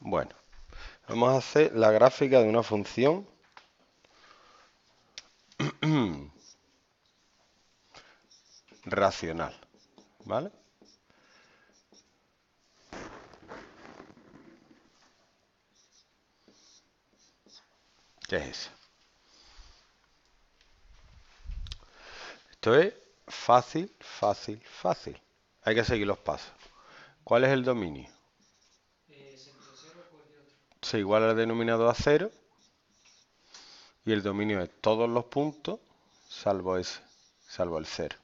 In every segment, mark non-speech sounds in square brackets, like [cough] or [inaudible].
Bueno, vamos a hacer la gráfica de una función [clears throat] racional, ¿vale? ¿Qué es eso? Esto es fácil, fácil, fácil. Hay que seguir los pasos. ¿Cuál es el dominio? se iguala al denominador a 0 y el dominio es todos los puntos salvo ese, salvo el 0.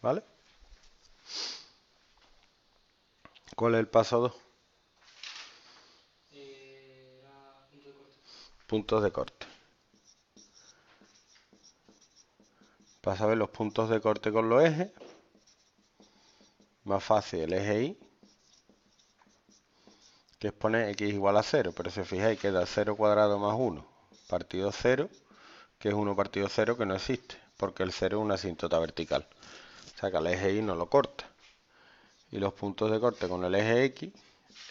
¿Vale? ¿Cuál es el paso 2? puntos de corte. Vas a ver los puntos de corte con los ejes. Más fácil el eje Y que es x igual a 0, pero si fijáis queda 0 cuadrado más 1 partido 0, que es 1 partido 0 que no existe, porque el 0 es una asíntota vertical. O sea que el eje y no lo corta. Y los puntos de corte con el eje x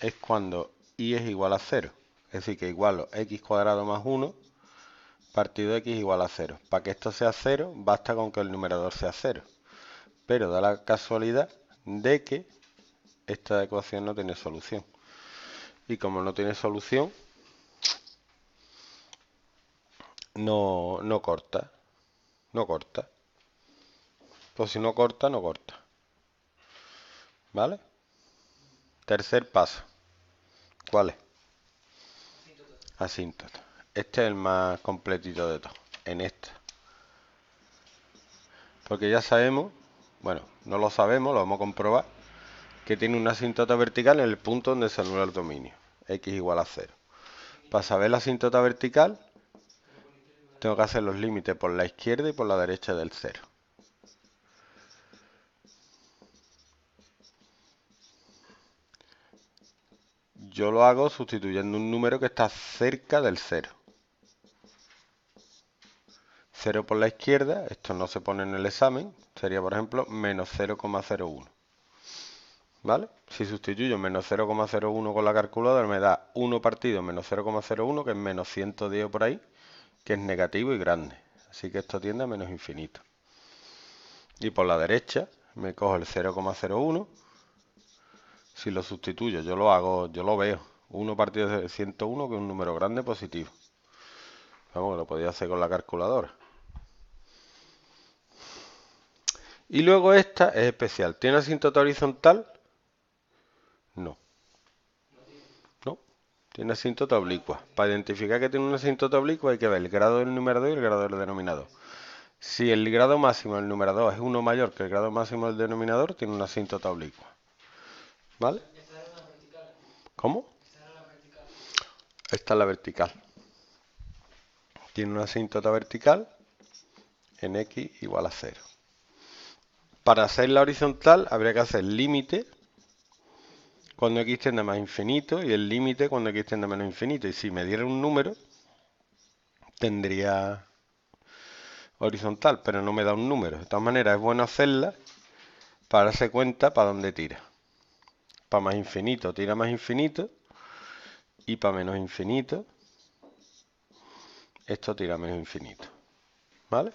es cuando y es igual a 0. Es decir, que igualo x cuadrado más 1 partido x igual a 0. Para que esto sea 0, basta con que el numerador sea 0. Pero da la casualidad de que esta ecuación no tiene solución y como no tiene solución, no, corta. No corta. Pues si no corta, no corta. ¿Vale? Tercer paso. ¿Cuál es? Asíntota. Este es el más completito de todos. En este. Porque ya sabemos, bueno, no lo sabemos, lo vamos a comprobar que tiene una asíntota vertical en el punto donde se anula el dominio, x igual a 0. Para saber la asíntota vertical, tengo que hacer los límites por la izquierda y por la derecha del 0. Yo lo hago sustituyendo un número que está cerca del 0. 0 por la izquierda, esto no se pone en el examen, sería por ejemplo menos 0,01. ¿vale? Si sustituyo menos 0,01 con la calculadora me da 1 partido menos 0,01, que es menos 110 por ahí, que es negativo y grande. Así que esto tiende a menos infinito. Y por la derecha me cojo el 0,01. Si lo sustituyo, yo lo hago, yo lo veo. 1 partido de 101, que es un número grande positivo. Vamos, lo podía hacer con la calculadora. Y luego esta es especial. Tiene asíntota horizontal no. No. Tiene asíntota oblicua. Para identificar que tiene una asíntota oblicua hay que ver el grado del numerador y el grado del denominador. Si el grado máximo del numerador es uno mayor que el grado máximo del denominador, tiene una asíntota oblicua. ¿Vale? ¿Cómo? Esta es la vertical. Tiene una asíntota vertical en x igual a 0. Para hacer la horizontal habría que hacer límite cuando x tiende a más infinito y el límite cuando x tiende a menos infinito. Y si me diera un número, tendría horizontal, pero no me da un número. De todas maneras, es bueno hacerla para darse cuenta para dónde tira. Para más infinito, tira más infinito. Y para menos infinito, esto tira menos infinito. ¿Vale?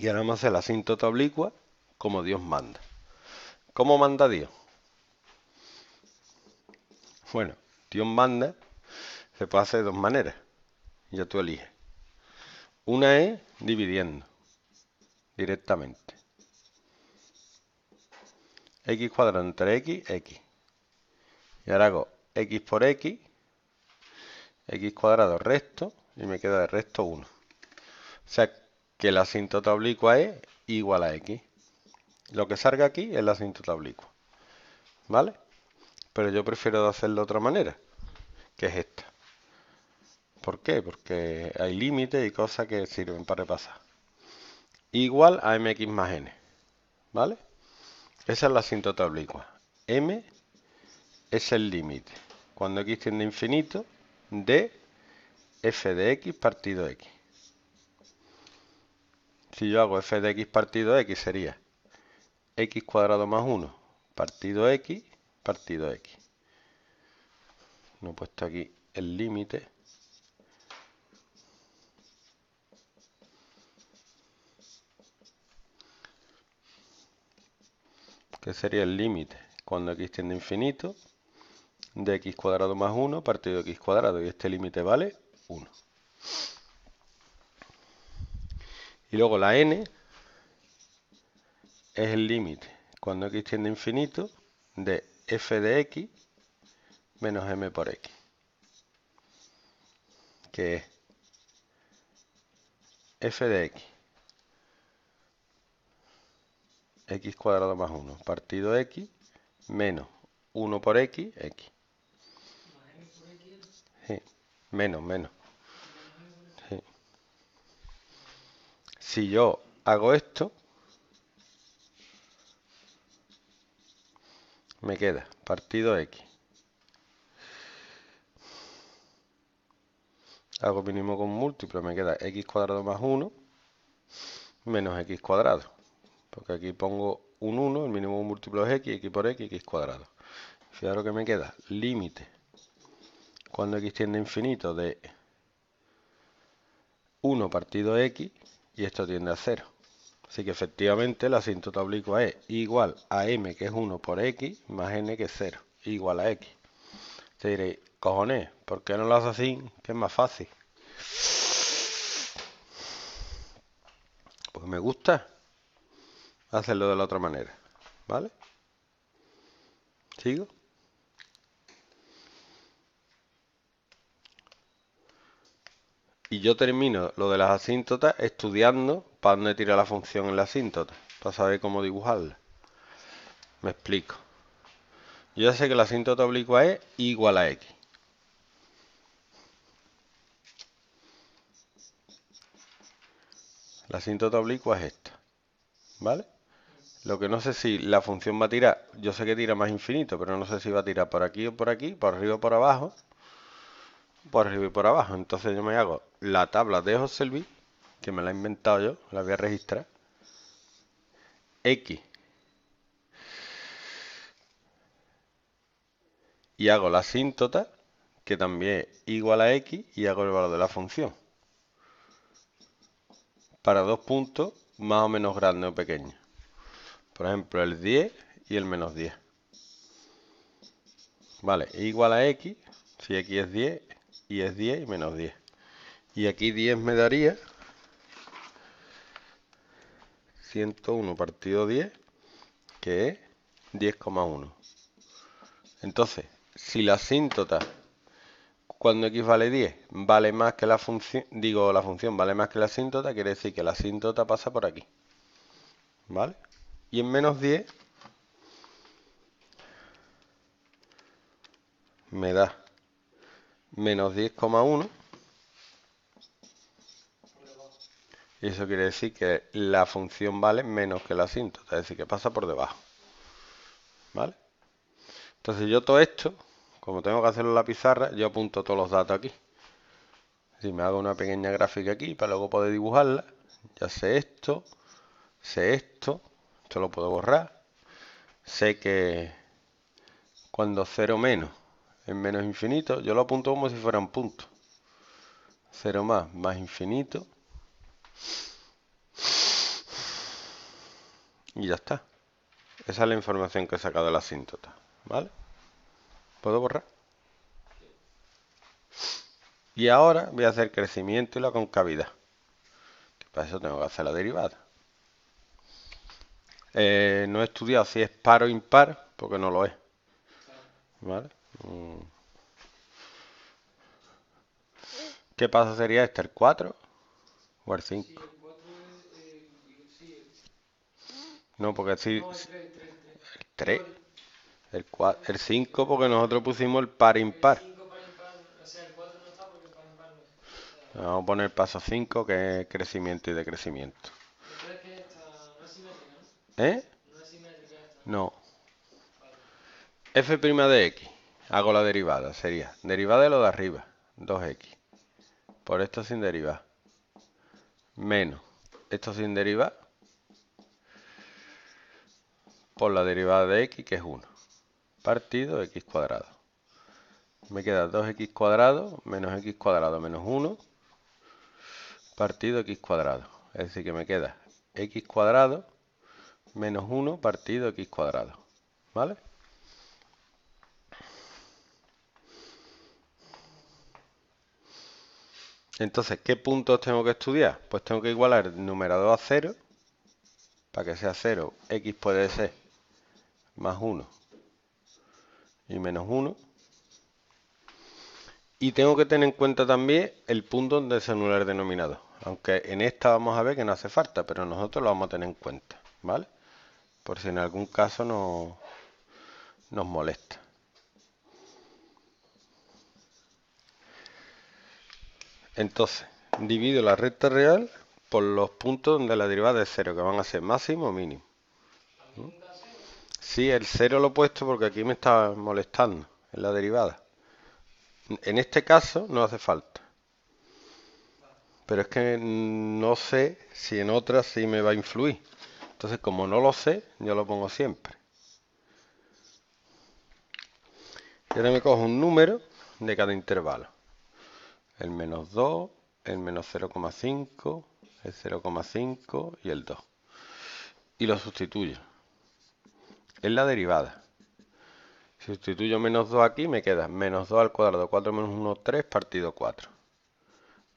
Y ahora vamos a hacer la asíntota oblicua como Dios manda. ¿Cómo manda Dios? Bueno, Dios manda, se puede hacer de dos maneras. Ya tú eliges. Una es dividiendo directamente. x cuadrado entre x, x. Y ahora hago x por x, x cuadrado resto, y me queda de resto 1. O sea que la asíntota oblicua es igual a x. Lo que salga aquí es la asíntota oblicua. ¿Vale? Pero yo prefiero hacerlo de otra manera, que es esta. ¿Por qué? Porque hay límites y cosas que sirven para repasar. Igual a mx más n. ¿Vale? Esa es la asíntota oblicua. m es el límite. Cuando x tiende a infinito, de f de x partido x. Si yo hago f de x partido x sería x cuadrado más 1, partido x, partido x. No he puesto aquí el límite. ¿Qué sería el límite cuando x tiende a infinito de x cuadrado más 1 partido x cuadrado y este límite vale 1. Y luego la n es el límite cuando x tiende a infinito de f de x menos m por x. Que es f de x. x cuadrado más 1 partido x menos 1 por x, x. Menos, menos. Si yo hago esto, me queda partido X. Hago mínimo con múltiplo, me queda x cuadrado más 1 menos x cuadrado. Porque aquí pongo un 1, el mínimo múltiplo es x, x por x, x cuadrado. Fijaros que me queda límite cuando x tiende a infinito de 1 partido x y esto tiende a 0. Así que efectivamente la asíntota oblicua es igual a m que es 1 por x más n que es 0, igual a x. Te diré, cojones, ¿por qué no lo haces así? Que es más fácil. Pues me gusta hacerlo de la otra manera, ¿vale? ¿Sigo? Y yo termino lo de las asíntotas estudiando dónde tira la función en la asíntota, para saber cómo dibujarla. Me explico. Yo ya sé que la asíntota oblicua es igual a x. La asíntota oblicua es esta. ¿Vale? Lo que no sé si la función va a tirar, yo sé que tira más infinito, pero no sé si va a tirar por aquí o por aquí, por arriba o por abajo, por arriba y por abajo. Entonces yo me hago la tabla de José que me la he inventado yo, la voy a registrar. X. Y hago la asíntota, que también es igual a X, y hago el valor de la función. Para dos puntos más o menos grandes o pequeños. Por ejemplo, el 10 y el menos 10. Vale, igual a X, si X es 10, y es 10 y menos 10. Y aquí 10 me daría 101 partido 10, que es 10,1. Entonces, si la asíntota cuando x vale 10 vale más que la función, digo la función vale más que la asíntota, quiere decir que la asíntota pasa por aquí. ¿Vale? Y en menos 10 me da menos 10,1 Y eso quiere decir que la función vale menos que la asíntota, es decir, que pasa por debajo. ¿Vale? Entonces yo todo esto, como tengo que hacerlo en la pizarra, yo apunto todos los datos aquí. Si me hago una pequeña gráfica aquí para luego poder dibujarla, ya sé esto, sé esto, esto lo puedo borrar. Sé que cuando 0 menos es menos infinito, yo lo apunto como si fuera un punto. 0 más, más infinito y ya está. Esa es la información que he sacado de la asíntota. ¿Vale? ¿Puedo borrar? Y ahora voy a hacer crecimiento y la concavidad. para eso tengo que hacer la derivada. Eh, no he estudiado si es par o impar, porque no lo es. ¿Vale? Mm. ¿Qué paso sería este? El 4. War 5. Eh, no, porque así... El 3. El, 4, el 5 porque nosotros pusimos el par impar. Vamos a poner paso 5 que es crecimiento y decrecimiento. ¿Eh? No. F' de x. Hago la derivada. Sería derivada de lo de arriba. 2x. Por esto sin derivar menos esto sin derivar por la derivada de x que es 1 partido x cuadrado me queda 2x cuadrado menos x cuadrado menos 1 partido x cuadrado es decir que me queda x cuadrado menos 1 partido x cuadrado ¿vale? Entonces, ¿qué puntos tengo que estudiar? Pues tengo que igualar el numerador a 0. Para que sea 0, x puede ser más 1 y menos 1. Y tengo que tener en cuenta también el punto donde se anula el denominador. Aunque en esta vamos a ver que no hace falta, pero nosotros lo vamos a tener en cuenta, ¿vale? Por si en algún caso nos molesta. Entonces, divido la recta real por los puntos donde la derivada es cero, que van a ser máximo o mínimo. ¿Mm? Sí, el cero lo he puesto porque aquí me está molestando en la derivada. En este caso no hace falta. Pero es que no sé si en otras sí me va a influir. Entonces, como no lo sé, yo lo pongo siempre. Y ahora me cojo un número de cada intervalo el menos 2, el menos 0,5, el 0,5 y el 2. Y lo sustituyo. Es la derivada. sustituyo menos 2 aquí, me queda menos 2 al cuadrado, 4 menos 1, 3, partido 4.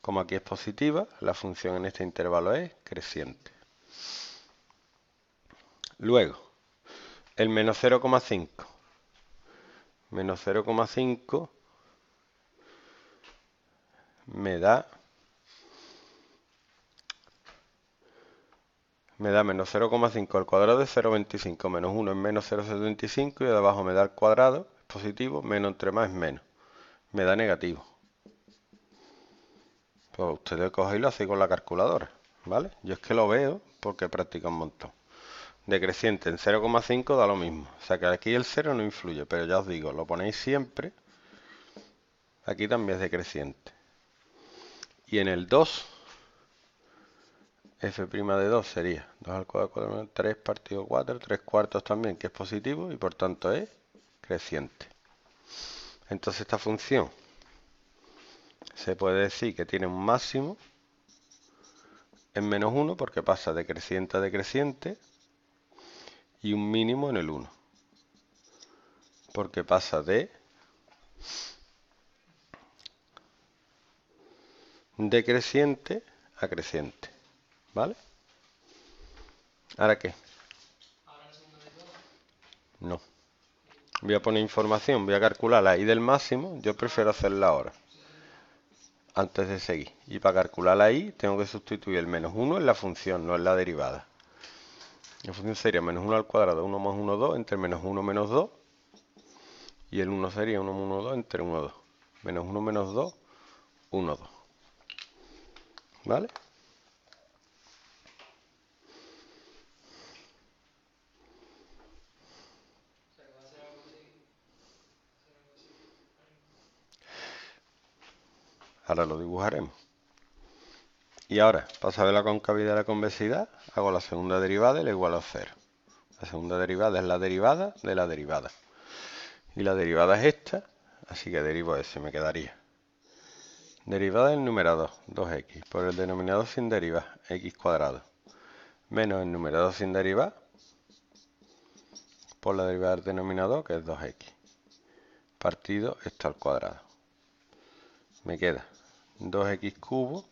Como aquí es positiva, la función en este intervalo es creciente. Luego, el menos 0,5. Menos 0,5 me da me da menos 0,5 al cuadrado de 0,25, menos 1 es menos 0,75 y de abajo me da el cuadrado, es positivo, menos entre más es menos, me da negativo. Pues ustedes cogéis y lo con la calculadora, ¿vale? Yo es que lo veo porque practico un montón. Decreciente en 0,5 da lo mismo, o sea que aquí el 0 no influye, pero ya os digo, lo ponéis siempre, aquí también es decreciente. Y en el 2, f' de 2 sería 2 al cuadrado, cuadrado 3 partido 4, 3 cuartos también, que es positivo y por tanto es creciente. Entonces esta función se puede decir que tiene un máximo en menos 1 porque pasa de creciente a decreciente y un mínimo en el 1 porque pasa de decreciente a creciente. ¿Vale? ¿Ahora qué? No. Voy a poner información, voy a calcular la i del máximo. Yo prefiero hacerla ahora. Antes de seguir. Y para calcular la i tengo que sustituir el menos 1 en la función, no en la derivada. La función sería menos 1 al cuadrado, 1 más 1, 2, entre menos 1, menos 2. Y el 1 sería 1, más 1, 2, entre 1, 2. Menos 1, menos 2, 1, 2. ¿Vale? Ahora lo dibujaremos. Y ahora, para saber la concavidad y la convexidad, hago la segunda derivada y la igual a 0. La segunda derivada es la derivada de la derivada. Y la derivada es esta, así que derivo ese me quedaría. Derivada del numerador 2x por el denominador sin derivar x cuadrado menos el numerador sin derivar por la derivada del denominador que es 2x partido esto al cuadrado. Me queda 2x cubo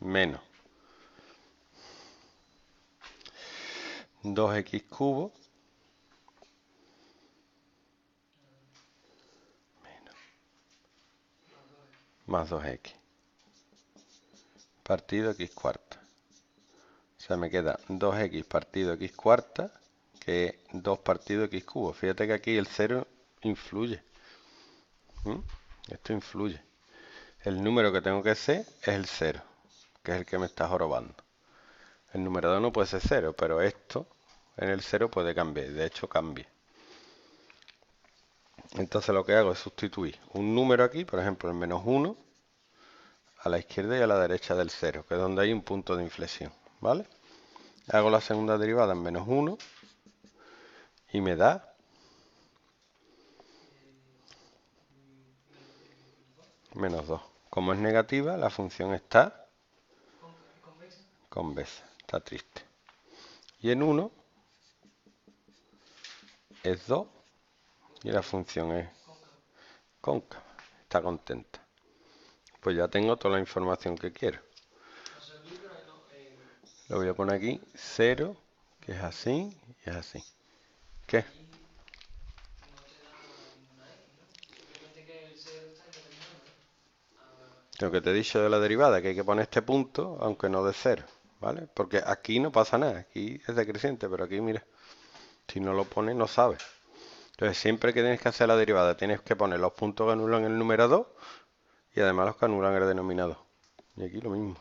menos 2x cubo más 2x partido x cuarta. O sea, me queda 2x partido x cuarta, que 2 partido x cubo. Fíjate que aquí el 0 influye. ¿Mm? Esto influye. El número que tengo que ser es el 0, que es el que me está jorobando. El numerador no puede ser 0, pero esto en el 0 puede cambiar. De hecho, cambia. Entonces lo que hago es sustituir un número aquí, por ejemplo el menos 1, a la izquierda y a la derecha del 0, que es donde hay un punto de inflexión, ¿vale? Hago la segunda derivada en menos 1 y me da... menos 2. Como es negativa, la función está convexa, está triste. Y en 1 es 2 y la función es cóncava. Está contenta. Pues ya tengo toda la información que quiero. Lo voy a poner aquí, 0, que es así y es así. ¿Qué? Lo que te he dicho de la derivada, que hay que poner este punto, aunque no de cero, ¿vale? Porque aquí no pasa nada, aquí es decreciente, pero aquí, mira, si no lo pones no sabes. Entonces, siempre que tienes que hacer la derivada, tienes que poner los puntos que anulan el numerador y además los que anulan el denominador. Y aquí lo mismo.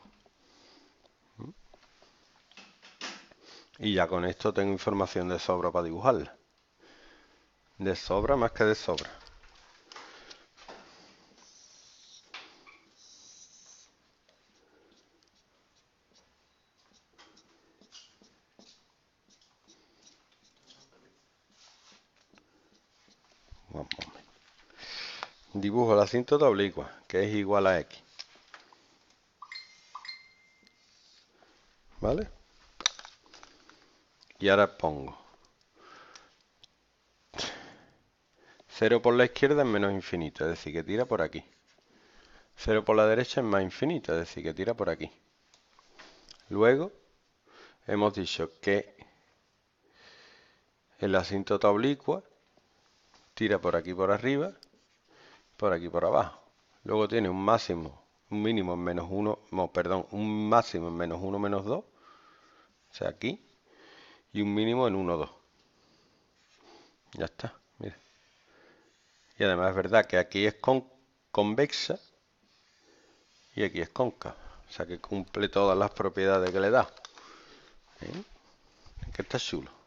Y ya con esto tengo información de sobra para dibujarla. De sobra más que de sobra. dibujo la cinta oblicua que es igual a x vale y ahora pongo 0 por la izquierda es menos infinito, es decir, que tira por aquí. 0 por la derecha es más infinito, es decir, que tira por aquí. Luego, hemos dicho que el asíntota oblicua tira por aquí por arriba, por aquí por abajo. Luego tiene un máximo, un mínimo en menos 1, perdón, un máximo en menos 1, menos 2, o sea, aquí, y un mínimo en 1, 2. Ya está, mira. Y además es verdad que aquí es convexa y aquí es cóncava, o sea que cumple todas las propiedades que le da. ¿Eh? Que está chulo.